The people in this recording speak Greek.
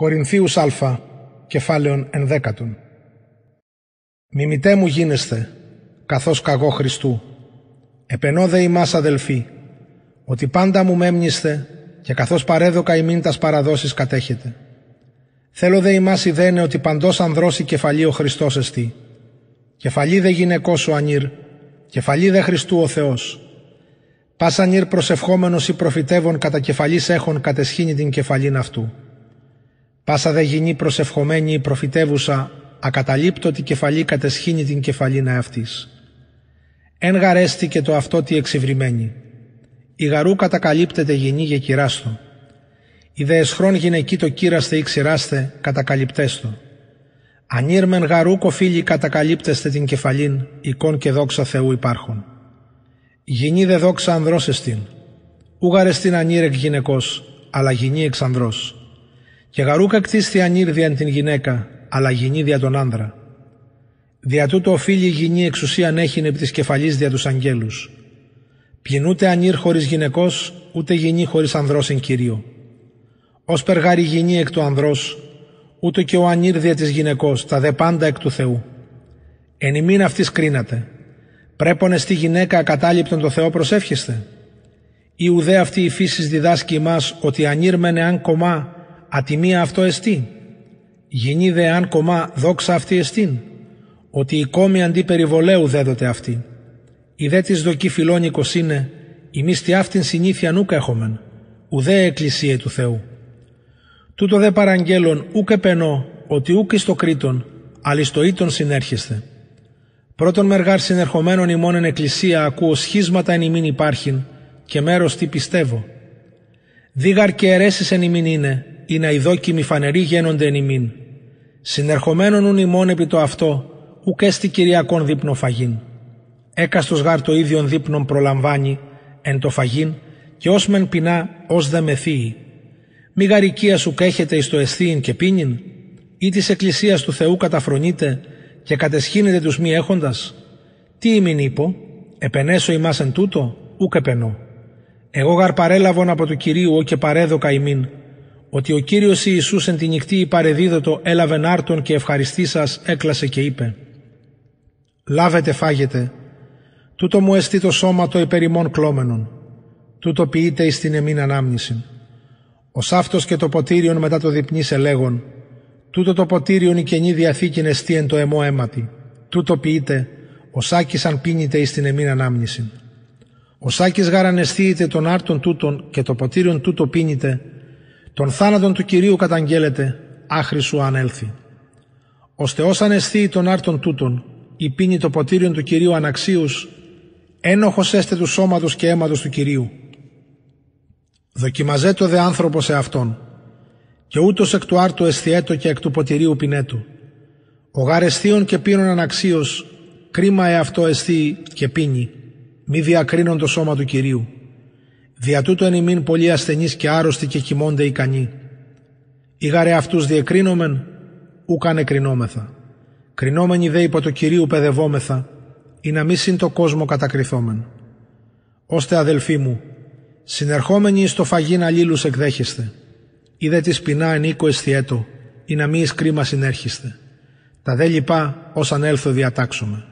Κορινθίους Α, κεφάλαιον ενδέκατον. Μιμητέ μου γίνεστε, καθώς καγώ Χριστού. Επενώ δε ημάς αδελφοί, ότι πάντα μου μέμνηστε και καθώς παρέδοκα ημίν τας παραδόσεις κατέχετε. Θέλω δε ημάς ιδένε ότι παντός ανδρώσει κεφαλή ο Χριστός εστί. Κεφαλή δε γυναικός ο ανήρ, κεφαλή δε Χριστού ο Θεός. Πάσανιρ προσευχόμενος ή προφητεύων κατά κεφαλής έχων κατεσχύνει την κεφαλήν αυτού. Πάσα δε γινή προσευχομένη η προφητεύουσα, ακαταλείπτωτη κεφαλή κατεσχύνει την κεφαλήν αυτής. Εν γαρέστηκε το αυτό τι εξυβριμένη. Η γαρού κατακαλύπτεται γινή για κυράστο. Η δε εσχρόν γυναική το κύραστε ή ξηράστε, κατακαλυπτέστο. Ανήρμεν γαρού κοφίλη κατακαλύπτεστε την κεφαλήν, εικόν και δόξα Θεού υπάρχουν. Γινή δε δόξα Ούγαρε Ούγαρεστην ανήρεκ γυναικός, αλλά γινή εξανδρός. Και γαρούκα κτίστη δια την γυναίκα, αλλά γινή δια τον άνδρα. Δια τούτο οφείλει η γινή εξουσίαν έχειν επί της κεφαλής δια τους αγγέλους. ούτε ανήρ χωρίς γυναικός, ούτε γινή χωρίς ανδρός εν Κυρίω. Ως περγάρι γινή εκ του ανδρός, ούτε και ο ανήρ δια της γυναικός, τα δε πάντα εκ του Θεού. Εν ημίν αυτής κρίνατε. Πρέπονε στη γυναίκα ακατάληπτον το Θεό προσεύχεστε. Η ουδέ αυτή η φύση διδάσκει μα ότι ανήρμενε αν κομμά ατιμία αυτό εστί. Γινή δε αν κομμά δόξα αυτή εστίν, ότι η κόμη αντί περιβολέου δέδοτε αυτή. Η δε της δοκή φιλόνικος είναι, η μίστη αυτήν συνήθεια νου έχομεν, ουδέ εκκλησία του Θεού. Τούτο δε παραγγέλων ούκε πενώ, ότι ούκ στο το Κρήτον, αλλά στο συνέρχεστε. Πρώτον μεργάρ συνερχομένων ημών εν εκκλησία ακούω σχίσματα εν ημίν υπάρχειν και μέρος τι πιστεύω. Δίγαρ και αιρέσεις εν ημίν είναι, είναι αιδόκιμοι φανεροί γένονται ημίν. Συνερχομένων ουν ημών επί το αυτό, έστι κυριακών δείπνο φαγίν. Έκαστος γάρ το ίδιον δείπνον προλαμβάνει, εν το φαγίν και ως μεν πεινά, ως δε μεθύει. Μη γαρικία σου κέχεται εις το αισθήν και πίνιν, ή της εκκλησίας του Θεού καταφρονείται και κατεσχύνεται τους μη έχοντας. Τι ημιν είπω, επενέσω ημάς εν τούτο, ούκ επενώ. Εγώ γαρ παρέλαβον από του Κυρίου, ο και παρέδοκα ημίν, ότι ο Κύριος Ιησούς εν τη νυχτή υπαρεδίδωτο έλαβεν άρτον και ευχαριστή σας έκλασε και είπε «Λάβετε φάγετε, τούτο μου εστί το σώμα το υπερημών κλώμενον, τούτο ποιείτε εις την εμήν ανάμνησιν. Ο σάφτος και το ποτήριον μετά το σε λέγον, τούτο το ποτήριον η καινή διαθήκην εστί εν το αιμό αίματι, τούτο ποιείτε, ο σάκης αν πίνητε εις την εμήν ανάμνησιν. Ο σάκης γάραν τον άρτον τούτον και το ποτήριον τούτο πίνετε, τον θάνατον του Κυρίου καταγγέλλεται, άχρησου ανέλθει. Ώστε όσαν αισθεί τον άρτον τούτον η πίνη το ποτήριον του Κυρίου αναξίους, ένοχος έστε του σώματος και αίματος του Κυρίου. Δοκιμαζέτο δε άνθρωπος σε αυτόν, και ούτως εκ του άρτου αισθιέτο και εκ του ποτηρίου πινέτου. Ο γαρεστίων και πίνων αναξίως, κρίμα εαυτό εστί και πίνει, μη διακρίνον το σώμα του Κυρίου. Δια εν ημίν πολλοί ασθενείς και άρρωστοι και κοιμώνται ικανοί. Ήγαρε αυτούς διεκρίνομεν, ούκαν εκρινόμεθα. Κρινόμενοι δε υπό το Κυρίου παιδευόμεθα, ή να μη συν το κόσμο κατακριθόμεν. Ωστε αδελφοί μου, συνερχόμενοι το φαγήν αλλήλους εκδέχεστε. Ή δε της πεινά εν οίκο εστιέτο, ή να μη εις κρίμα συνέρχεστε. Τα δε λοιπά, όσαν έλθω διατάξομαι.